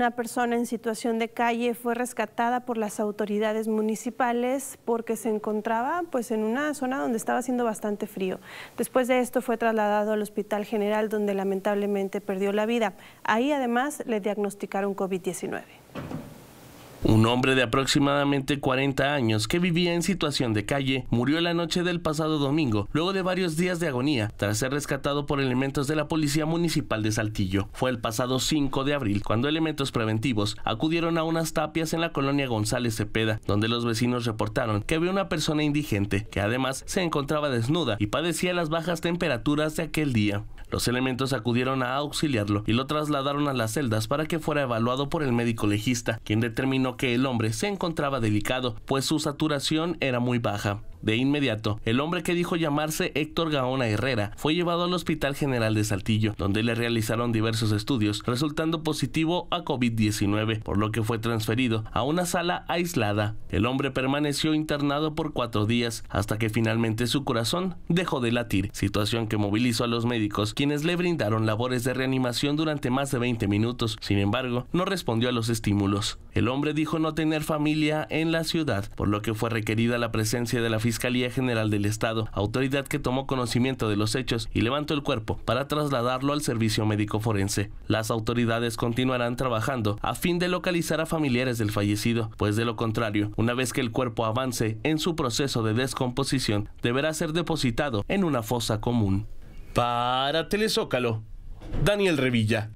Una persona en situación de calle fue rescatada por las autoridades municipales porque se encontraba pues, en una zona donde estaba haciendo bastante frío. Después de esto fue trasladado al Hospital General donde lamentablemente perdió la vida. Ahí además le diagnosticaron COVID-19. Un hombre de aproximadamente 40 años que vivía en situación de calle murió la noche del pasado domingo, luego de varios días de agonía, tras ser rescatado por elementos de la Policía Municipal de Saltillo. Fue el pasado 5 de abril cuando elementos preventivos acudieron a unas tapias en la colonia González Cepeda, donde los vecinos reportaron que había una persona indigente que además se encontraba desnuda y padecía las bajas temperaturas de aquel día. Los elementos acudieron a auxiliarlo y lo trasladaron a las celdas para que fuera evaluado por el médico legista, quien determinó que el hombre se encontraba delicado, pues su saturación era muy baja. De inmediato, el hombre que dijo llamarse Héctor Gaona Herrera fue llevado al Hospital General de Saltillo, donde le realizaron diversos estudios, resultando positivo a COVID-19, por lo que fue transferido a una sala aislada. El hombre permaneció internado por cuatro días hasta que finalmente su corazón dejó de latir, situación que movilizó a los médicos, quienes le brindaron labores de reanimación durante más de 20 minutos. Sin embargo, no respondió a los estímulos. El hombre dijo no tener familia en la ciudad, por lo que fue requerida la presencia de la Fiscalía General del Estado, autoridad que tomó conocimiento de los hechos y levantó el cuerpo para trasladarlo al servicio médico forense. Las autoridades continuarán trabajando a fin de localizar a familiares del fallecido, pues de lo contrario, una vez que el cuerpo avance en su proceso de descomposición, deberá ser depositado en una fosa común. Para Telezócalo, Daniel Revilla.